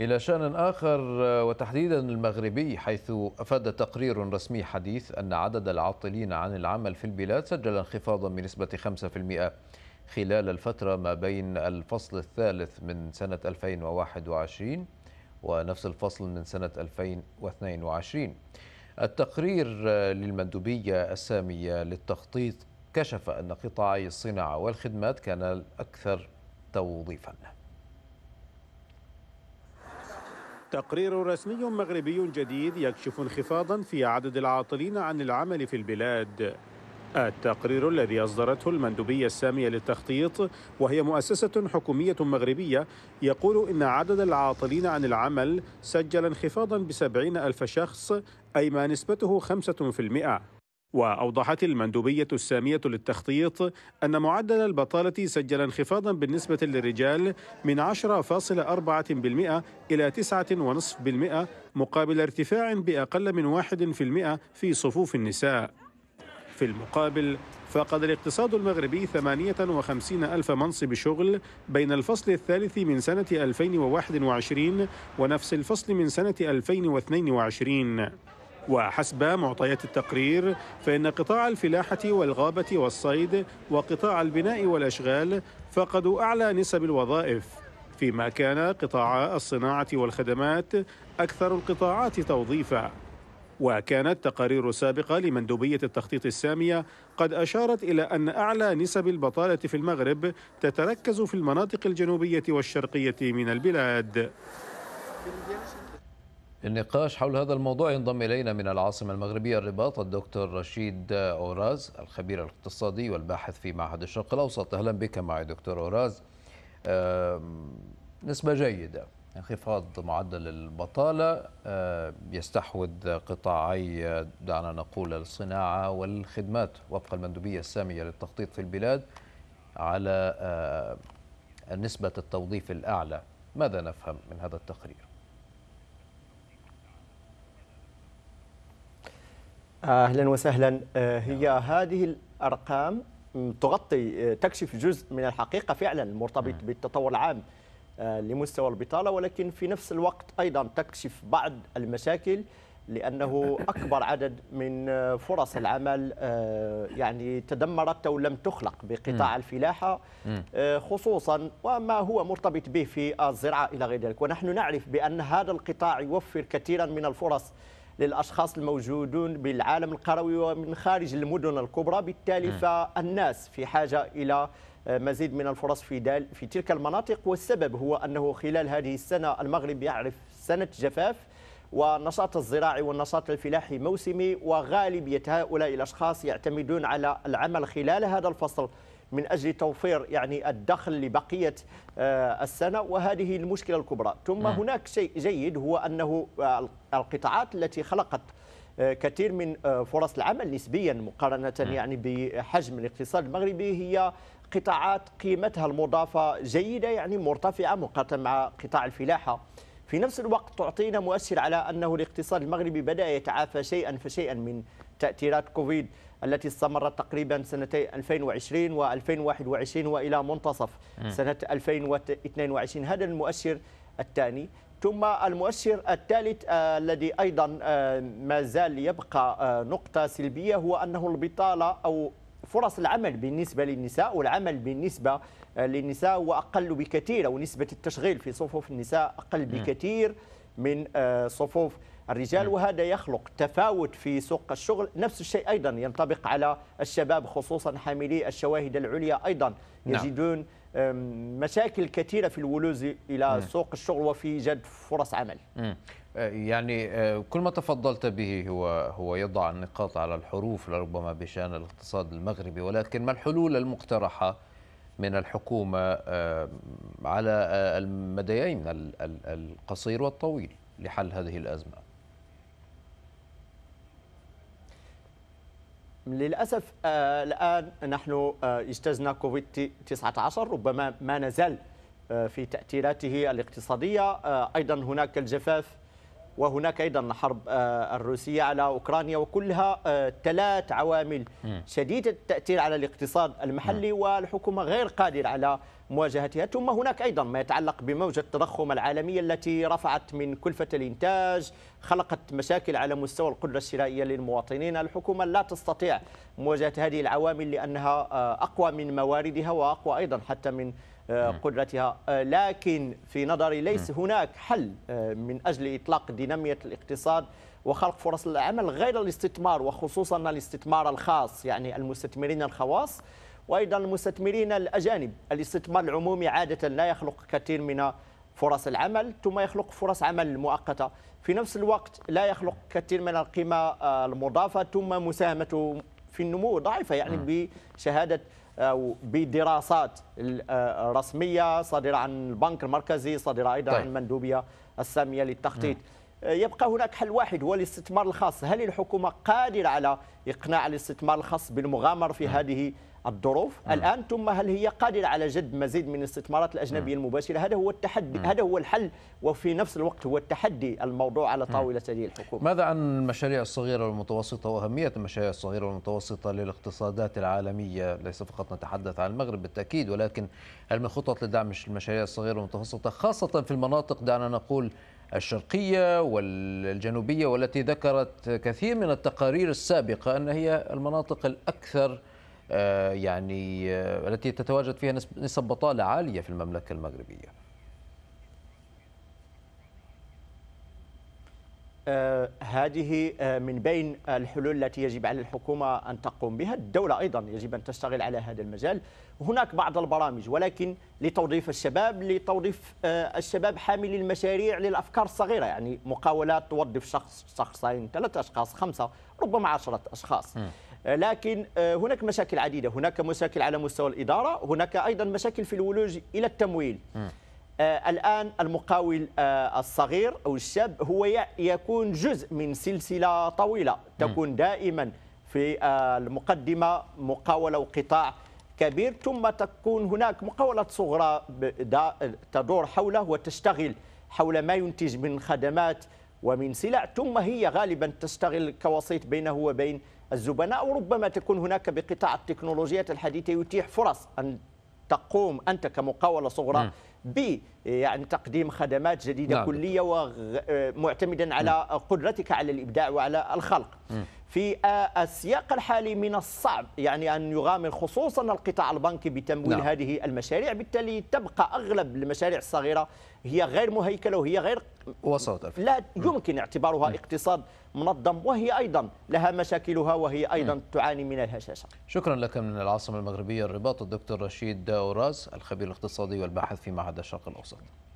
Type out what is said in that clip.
إلى شأن آخر آه، وتحديدا المغربي حيث أفاد تقرير رسمي حديث أن عدد العاطلين عن العمل في البلاد سجل انخفاضا بنسبة 5% خلال الفترة ما بين الفصل الثالث من سنة 2021 ونفس الفصل من سنة 2022 التقرير آه، للمندوبية السامية للتخطيط كشف أن قطاعي الصناعة والخدمات كان الأكثر توظيفاً تقرير رسمي مغربي جديد يكشف انخفاضا في عدد العاطلين عن العمل في البلاد التقرير الذي أصدرته المندوبية السامية للتخطيط وهي مؤسسة حكومية مغربية يقول إن عدد العاطلين عن العمل سجل انخفاضا بسبعين ألف شخص أي ما نسبته خمسة في المئة وأوضحت المندوبية السامية للتخطيط أن معدل البطالة سجل انخفاضا بالنسبة للرجال من 10.4% إلى 9.5% مقابل ارتفاع بأقل من 1% في صفوف النساء في المقابل فقد الاقتصاد المغربي 58 ألف منصب شغل بين الفصل الثالث من سنة 2021 ونفس الفصل من سنة 2022 وحسب معطيات التقرير فإن قطاع الفلاحة والغابة والصيد وقطاع البناء والأشغال فقدوا أعلى نسب الوظائف فيما كان قطاع الصناعة والخدمات أكثر القطاعات توظيفا وكانت تقارير سابقة لمندوبية التخطيط السامية قد أشارت إلى أن أعلى نسب البطالة في المغرب تتركز في المناطق الجنوبية والشرقية من البلاد للنقاش حول هذا الموضوع ينضم إلينا من العاصمة المغربية الرباط الدكتور رشيد أوراز الخبير الاقتصادي والباحث في معهد الشرق الأوسط أهلا بك معي دكتور أوراز نسبة جيدة انخفاض معدل البطالة يستحوذ قطاعي دعنا نقول الصناعة والخدمات وفق المندوبية السامية للتخطيط في البلاد على نسبة التوظيف الأعلى ماذا نفهم من هذا التقرير؟ اهلا وسهلا آه، هي نعم. هذه الارقام تغطي آه، تكشف جزء من الحقيقه فعلا المرتبط نعم. بالتطور العام آه، لمستوى البطاله ولكن في نفس الوقت ايضا تكشف بعض المشاكل لانه اكبر عدد من فرص العمل يعني تدمرت او لم تخلق بقطاع نعم. الفلاحه خصوصا وما هو مرتبط به في الزراعه الى غير ذلك ونحن نعرف بان هذا القطاع يوفر كثيرا من الفرص للأشخاص الموجودون بالعالم القروي ومن خارج المدن الكبرى بالتالي فالناس في حاجة إلى مزيد من الفرص في في تلك المناطق والسبب هو أنه خلال هذه السنة المغرب يعرف سنة جفاف والنشاط الزراعي والنشاط الفلاحي موسمي وغالبية هؤلاء الأشخاص يعتمدون على العمل خلال هذا الفصل من أجل توفير يعني الدخل لبقية آه، السنة وهذه المشكلة الكبرى ثم نعم. هناك شيء جيد هو أنه آه، القطاعات التي خلقت آه، كثير من فرص العمل نسبيا مقارنة نعم. يعني بحجم الاقتصاد المغربي هي قطاعات قيمتها المضافة جيدة يعني مرتفعة مقارنة مع قطاع الفلاحة في نفس الوقت تعطينا مؤشر على أنه الاقتصاد المغربي بدأ يتعافى شيئا فشيئا من تأثيرات كوفيد التي استمرت تقريبا سنتي 2020 و2021 وإلى منتصف سنة 2022 هذا المؤشر الثاني ثم المؤشر الثالث آه، الذي أيضا آه، ما زال يبقى آه، نقطة سلبية هو أنه البطالة أو فرص العمل بالنسبة للنساء والعمل بالنسبة للنساء هو أقل بكثير أو نسبة التشغيل في صفوف النساء أقل بكثير من آه، صفوف الرجال نعم. وهذا يخلق تفاوت في سوق الشغل نفس الشيء أيضا ينطبق على الشباب خصوصا حاملي الشواهد العليا أيضا نعم. يجدون مشاكل كثيرة في الولوز إلى نعم. سوق الشغل وفي إيجاد فرص عمل آه، يعني آه، كل ما تفضلت به هو هو يضع النقاط على الحروف لربما بشان الاقتصاد المغربي ولكن ما الحلول المقترحه من الحكومة آه، على آه، المديين القصير والطويل لحل هذه الأزمة للأسف آه، الآن نحن اجتزنا كوفيد 19 ربما ما نزال في تأثيراته الاقتصادية أيضا هناك الجفاف وهناك أيضا الحرب آه، الروسية على أوكرانيا وكلها ثلاث آه، عوامل شديدة التأثير على الاقتصاد المحلي والحكومة غير قادرة على مواجهتها ثم هناك أيضا ما يتعلق بموجة التضخم العالمية التي رفعت من كلفة الإنتاج خلقت مشاكل على مستوى القدرة الشرائية للمواطنين الحكومة لا تستطيع مواجهة هذه العوامل لأنها آه، أقوى من مواردها وأقوى أيضا حتى من آه، قدرتها آه، لكن في نظري ليس هناك حل آه، من أجل إطلاق دينامية الاقتصاد وخلق فرص العمل غير الاستثمار وخصوصا الاستثمار الخاص يعني المستثمرين الخواص وايضا المستثمرين الاجانب الاستثمار العمومي عاده لا يخلق كثير من فرص العمل ثم يخلق فرص عمل مؤقته في نفس الوقت لا يخلق كثير من القيمه المضافه ثم مساهمته في النمو ضعيفه يعني بشهاده او بدراسات آه، رسميه صادره عن البنك المركزي صادره ايضا طيب. عن المندوبيه الساميه للتخطيط م. نعم. يبقى هناك حل واحد هو الاستثمار الخاص هل الحكومة قادرة على إقناع الاستثمار الخاص بالمغامرة في نعم. هذه الظروف مم. نعم. الان ثم هل هي قادره على جذب مزيد من الاستثمارات الاجنبيه مم. نعم. المباشره هذا هو التحدي مم. هذا هو الحل وفي نفس الوقت هو التحدي الموضوع على طاوله هذه الحكومه ماذا عن المشاريع الصغيره والمتوسطه واهميه المشاريع الصغيره والمتوسطه للاقتصادات العالميه ليس فقط نتحدث عن المغرب بالتاكيد ولكن هل من خطط لدعم المشاريع الصغيره والمتوسطه خاصه في المناطق دعنا نقول الشرقية والجنوبية والتي ذكرت كثير من التقارير السابقة أن هي المناطق الأكثر آه، يعني آه، التي تتواجد فيها نسب بطالة عالية في المملكة المغربية آه، هذه آه، من بين الحلول التي يجب على الحكومة أن تقوم بها الدولة أيضا يجب أن تشتغل على هذا المجال هناك بعض البرامج ولكن لتوظيف الشباب لتوظيف آه، الشباب حاملي المشاريع للأفكار الصغيرة يعني مقاولات توظف شخص شخصين ثلاثة أشخاص خمسة ربما عشرة أشخاص لكن هناك مشاكل عديدة هناك مشاكل على مستوى الإدارة هناك أيضا مشاكل في الولوج إلى التمويل م. آه، الآن المقاول آه، الصغير أو الشاب هو يكون جزء من سلسلة طويلة تكون دائما في آه، المقدمة مقاولة وقطاع كبير ثم تكون هناك مقاولة صغرى تدور حوله وتشتغل حول ما ينتج من خدمات ومن سلع ثم هي غالبا تشتغل كوسيط بينه وبين الزبناء وربما تكون هناك بقطاع التكنولوجيات الحديثة يتيح فرص أن تقوم أنت كمقاولة صغرى م. B, يعني تقديم خدمات جديده نعم. كليه ومعتمدا على قدرتك على الابداع وعلى الخلق في السياق الحالي من الصعب يعني أن يغامر خصوصا القطاع البنكي بتمويل نعم. هذه المشاريع بالتالي تبقى أغلب المشاريع الصغيرة هي غير مهيكلة وهي غير وساطة لا يمكن اعتبارها م. اقتصاد منظم وهي أيضا لها مشاكلها وهي أيضا م. تعاني من الهشاشة شكرا لك من العاصمة المغربية الرباط الدكتور رشيد داوراس الخبير الاقتصادي والباحث في معهد الشرق الأوسط sono.